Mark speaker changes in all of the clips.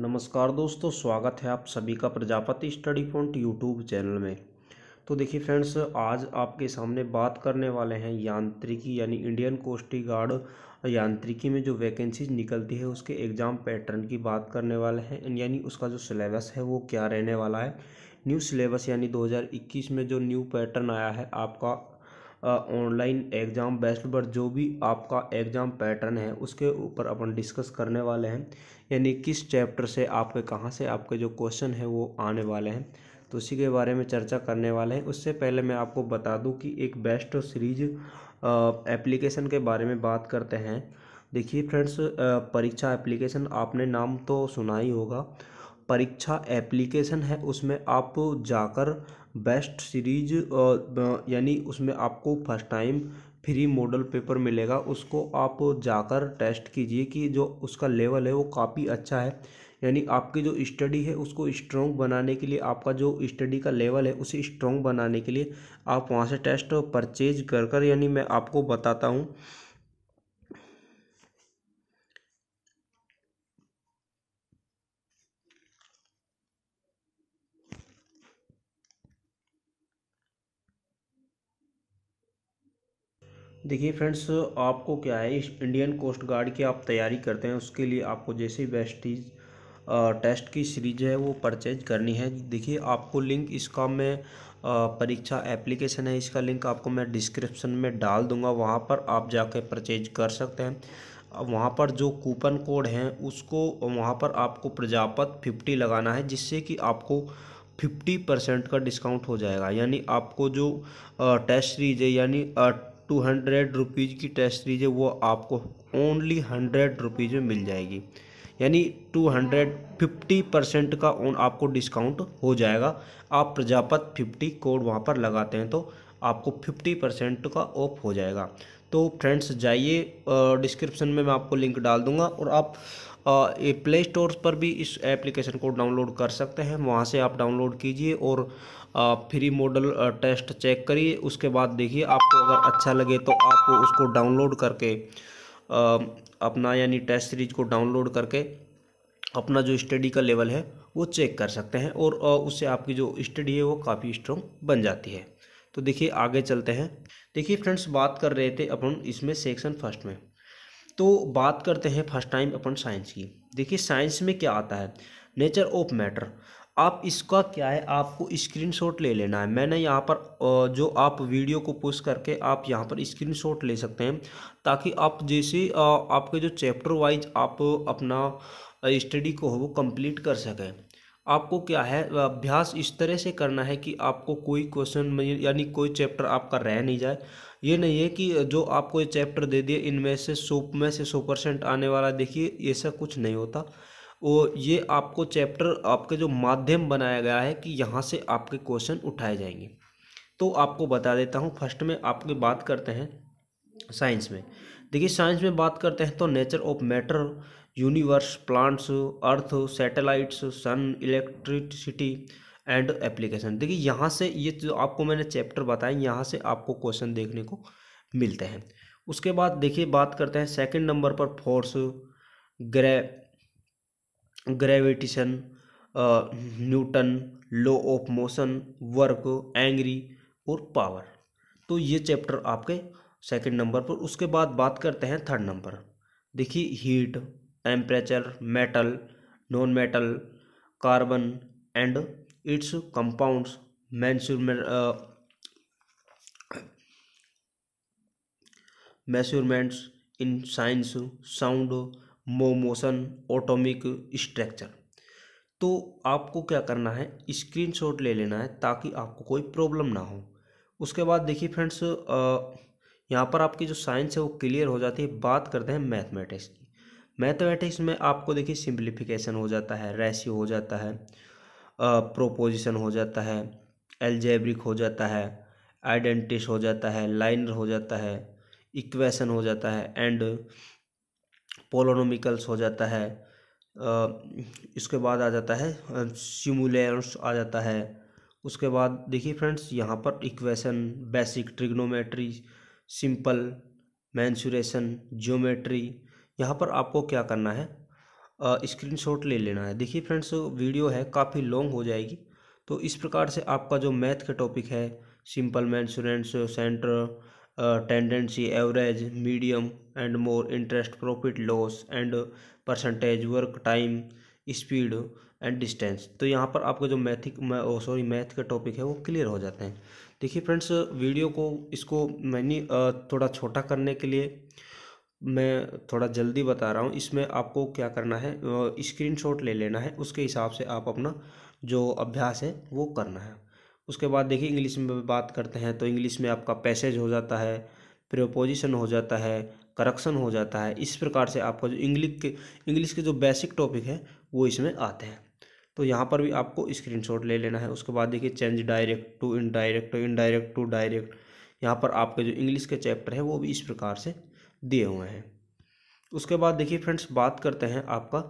Speaker 1: नमस्कार दोस्तों स्वागत है आप सभी का Prajapati study point YouTube channel में तो देखिए फ्रेंड्स आज आपके सामने बात करने वाले हैं यांत्रिकी यानी इंडियन कोस्टी गार्ड यांत्रिकी में जो वैकेंसीज निकलती है उसके एग्ज़ाम पैटर्न की बात करने वाले हैं यानी उसका जो सिलेबस है वो क्या रहने वाला है न्यू सिलेबस यानी दो में जो न्यू पैटर्न आया है आपका ऑनलाइन एग्ज़ाम बेस्ट पर जो भी आपका एग्ज़ाम पैटर्न है उसके ऊपर अपन डिस्कस करने वाले हैं यानी किस चैप्टर से आपके कहाँ से आपके जो क्वेश्चन है वो आने वाले हैं तो उसी के बारे में चर्चा करने वाले हैं उससे पहले मैं आपको बता दूं कि एक बेस्ट सीरीज एप्लीकेशन के बारे में बात करते हैं देखिए फ्रेंड्स परीक्षा एप्लीकेशन आपने नाम तो सुना ही होगा परीक्षा एप्लीकेशन है उसमें आप जाकर बेस्ट सीरीज यानी उसमें आपको first time free model paper मिलेगा उसको आप जाकर टेस्ट कीजिए कि जो उसका लेवल है वो काफ़ी अच्छा है यानी आपकी जो स्टडी है उसको स्ट्रॉन्ग बनाने के लिए आपका जो स्टडी का लेवल है उसे स्ट्रॉन्ग बनाने के लिए आप वहाँ से टेस्ट परचेज कर कर यानी मैं आपको बताता हूँ देखिए फ्रेंड्स आपको क्या है इस इंडियन कोस्ट गार्ड की आप तैयारी करते हैं उसके लिए आपको जैसे वेस्टीज टेस्ट की सीरीज है वो परचेज करनी है देखिए आपको लिंक इसका मैं परीक्षा एप्लीकेशन है इसका लिंक आपको मैं डिस्क्रिप्शन में डाल दूंगा वहाँ पर आप जाके परचेज कर सकते हैं वहाँ पर जो कूपन कोड हैं उसको वहाँ पर आपको प्रजापत फिफ्टी लगाना है जिससे कि आपको फिफ्टी परसेंट का डिस्काउंट हो जाएगा यानी आपको जो टेस्ट सीरीज है यानी टू हंड्रेड रुपीज़ की टेस्ट सीरीज है वो आपको ओनली हंड्रेड रुपीज़ में मिल जाएगी यानी टू हंड्रेड फिफ्टी परसेंट का ओन आपको डिस्काउंट हो जाएगा आप प्रजापत फिफ्टी कोड वहाँ पर लगाते हैं तो आपको फिफ्टी परसेंट का ऑफ हो जाएगा तो फ्रेंड्स जाइए डिस्क्रिप्शन में मैं आपको लिंक डाल दूँगा और आप प्ले स्टोर पर भी इस एप्लीकेशन को डाउनलोड कर सकते हैं वहाँ से आप डाउनलोड कीजिए और फ्री मॉडल टेस्ट चेक करिए उसके बाद देखिए आपको अगर अच्छा लगे तो आप उसको डाउनलोड करके अपना यानी टेस्ट सीरीज को डाउनलोड करके अपना जो स्टडी का लेवल है वो चेक कर सकते हैं और उससे आपकी जो स्टडी है वो काफ़ी स्ट्रॉन्ग बन जाती है तो देखिए आगे चलते हैं देखिए फ्रेंड्स बात कर रहे थे अपन इसमें सेक्शन फर्स्ट में तो बात करते हैं फर्स्ट टाइम अपन साइंस की देखिए साइंस में क्या आता है नेचर ऑफ मैटर आप इसका क्या है आपको स्क्रीनशॉट ले लेना है मैंने यहाँ पर जो आप वीडियो को पोस्ट करके आप यहाँ पर स्क्रीनशॉट ले सकते हैं ताकि आप जैसे आपके जो चैप्टर वाइज आप अपना स्टडी को हो वो कंप्लीट कर सकें आपको क्या है अभ्यास इस तरह से करना है कि आपको कोई क्वेश्चन यानी कोई चैप्टर आपका रह नहीं जाए ये नहीं है कि जो आपको ये चैप्टर दे दिए इनमें से सौ में से सौ परसेंट आने वाला देखिए ऐसा कुछ नहीं होता और ये आपको चैप्टर आपके जो माध्यम बनाया गया है कि यहाँ से आपके क्वेश्चन उठाए जाएंगे तो आपको बता देता हूँ फर्स्ट में आपकी बात करते हैं साइंस में देखिए साइंस में बात करते हैं तो nature of matter universe plants earth satellites sun electricity and application देखिए यहाँ से ये जो आपको मैंने चैप्टर बताए यहाँ से आपको क्वेश्चन देखने को मिलते हैं उसके बाद देखिए बात करते हैं सेकंड नंबर पर फोर्स ग्रे gravitation Newton law of motion work एंग्री और पावर तो ये चैप्टर आपके सेकंड नंबर पर उसके बाद बात करते हैं थर्ड नंबर देखिए heat temperature metal non metal carbon and its compounds measurements in science sound motion atomic structure तो आपको क्या करना है स्क्रीनशॉट ले लेना है ताकि आपको कोई प्रॉब्लम ना हो उसके बाद देखिए फ्रेंड्स uh, यहाँ पर आपकी जो साइंस है वो क्लियर हो जाती है बात करते हैं मैथमेटिक्स की मैथमेटिक्स में आपको देखिए सिंप्लीफिकेशन हो जाता है रेशियो हो जाता है प्रोपोजिशन हो जाता है एलजेब्रिक हो जाता है आइडेंटिस हो जाता है लाइनर हो जाता है इक्वेशन हो जाता है एंड पोलोनोमिकल्स हो जाता है इसके बाद आ जाता है सिमुलेंस आ जाता है उसके बाद देखिए फ्रेंड्स यहाँ पर equation basic trigonometry simple mensuration geometry यहाँ पर आपको क्या करना है स्क्रीनशॉट ले लेना है देखिए फ्रेंड्स वीडियो है काफ़ी लॉन्ग हो जाएगी तो इस प्रकार से आपका जो मैथ का टॉपिक है सिंपल मैं insurance centre tendency average medium and more interest profit loss and percentage work time speed and distance तो यहाँ पर आपका जो मैथिक सॉरी मैथ का टॉपिक है वो क्लियर हो जाते हैं देखिए फ्रेंड्स वीडियो को इसको मैंने थोड़ा छोटा करने के लिए मैं थोड़ा जल्दी बता रहा हूँ इसमें आपको क्या करना है स्क्रीनशॉट ले लेना है उसके हिसाब से आप अपना जो अभ्यास है वो करना है उसके बाद देखिए इंग्लिश में बात करते हैं तो इंग्लिश में आपका पैसेज हो जाता है प्रोपोजिशन हो जाता है करक्शन हो जाता है इस प्रकार से आपका जो इंग्लिश के इंग्लिश के जो बेसिक टॉपिक है वो इसमें आते हैं तो यहाँ पर भी आपको स्क्रीनशॉट ले लेना है उसके बाद देखिए change direct to indirect indirect to direct यहाँ पर आपके जो इंग्लिश के चैप्टर है वो भी इस प्रकार से दिए हुए हैं उसके बाद देखिए फ्रेंड्स बात करते हैं आपका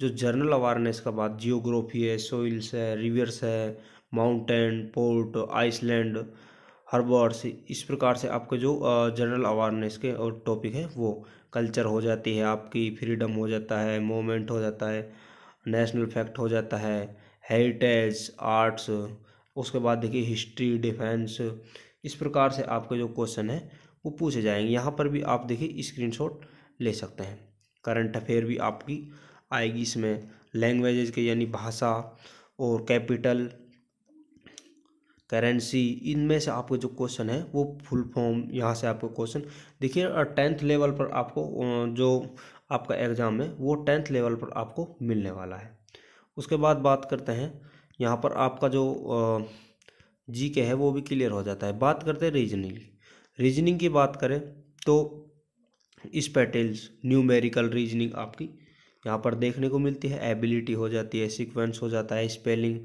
Speaker 1: जो जर्नल अवारनेस का बात जियोग्राफी है सोइल्स है रिवर्स है माउंटेन पोर्ट आइसलैंड हर्बर्स इस प्रकार से आपके जो जनरल अवारनेस के और टॉपिक है वो कल्चर हो जाती है आपकी फ्रीडम हो जाता है मोमेंट हो जाता है नेशनल फैक्ट हो जाता है हेरिटेज आर्ट्स उसके बाद देखिए हिस्ट्री डिफेंस इस प्रकार से आपके जो क्वेश्चन है वो पूछे जाएंगे यहाँ पर भी आप देखिए स्क्रीनशॉट ले सकते हैं करंट अफेयर भी आपकी आएगी इसमें लैंग्वेजेज के यानी भाषा और कैपिटल करेंसी इनमें से आपको जो क्वेश्चन है वो फुल फॉर्म यहाँ से आपको क्वेश्चन देखिए और टेंथ लेवल पर आपको जो आपका एग्ज़ाम है वो टेंथ लेवल पर आपको मिलने वाला है उसके बाद बात करते हैं यहाँ पर आपका जो जी के है वो भी क्लियर हो जाता है बात करते हैं रीजनिंग रीजनिंग की बात करें तो स्पेटेल्स न्यूमेरिकल रीजनिंग आपकी यहाँ पर देखने को मिलती है एबिलिटी हो जाती है सीक्वेंस हो जाता है स्पेलिंग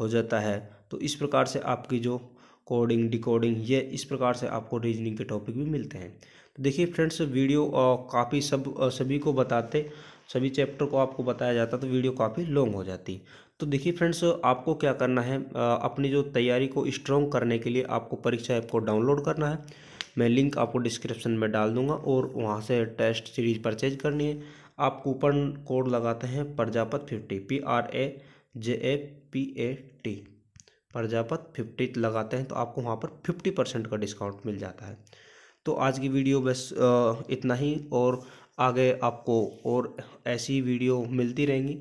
Speaker 1: हो जाता है तो इस प्रकार से आपकी जो कोडिंग डिकोडिंग ये इस प्रकार से आपको रीजनिंग के टॉपिक भी मिलते हैं तो देखिए फ्रेंड्स वीडियो काफ़ी सब सभी को बताते सभी चैप्टर को आपको बताया जाता तो वीडियो काफ़ी लॉन्ग हो जाती तो देखिए फ्रेंड्स आपको क्या करना है अपनी जो तैयारी को स्ट्रॉन्ग करने के लिए आपको परीक्षा ऐप को डाउनलोड करना है मैं लिंक आपको डिस्क्रिप्शन में डाल दूंगा और वहाँ से टेस्ट सीरीज परचेज करनी है आप कूपन कोड लगाते हैं Prajapat fifty P R A J A P A T Prajapat fifty लगाते हैं तो आपको वहाँ पर फिफ्टी परसेंट का डिस्काउंट मिल जाता है तो आज की वीडियो बस इतना ही और आगे आपको और ऐसी वीडियो मिलती रहेंगी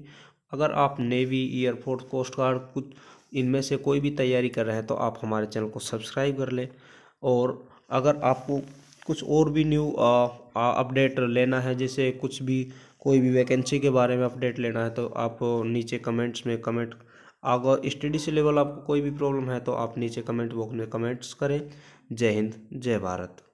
Speaker 1: अगर आप नेवी एयरफोर्स कोस्ट गार्ड कुछ इनमें से कोई भी तैयारी कर रहे हैं तो आप हमारे चैनल को सब्सक्राइब कर लें और अगर आपको कुछ और भी न्यू अपडेट लेना है जैसे कुछ भी कोई भी वैकेंसी के बारे में अपडेट लेना है तो आप नीचे कमेंट्स में कमेंट अगर स्टडी से लेवल आपको कोई भी प्रॉब्लम है तो आप नीचे कमेंट बॉक्स में कमेंट्स करें जय हिंद जय भारत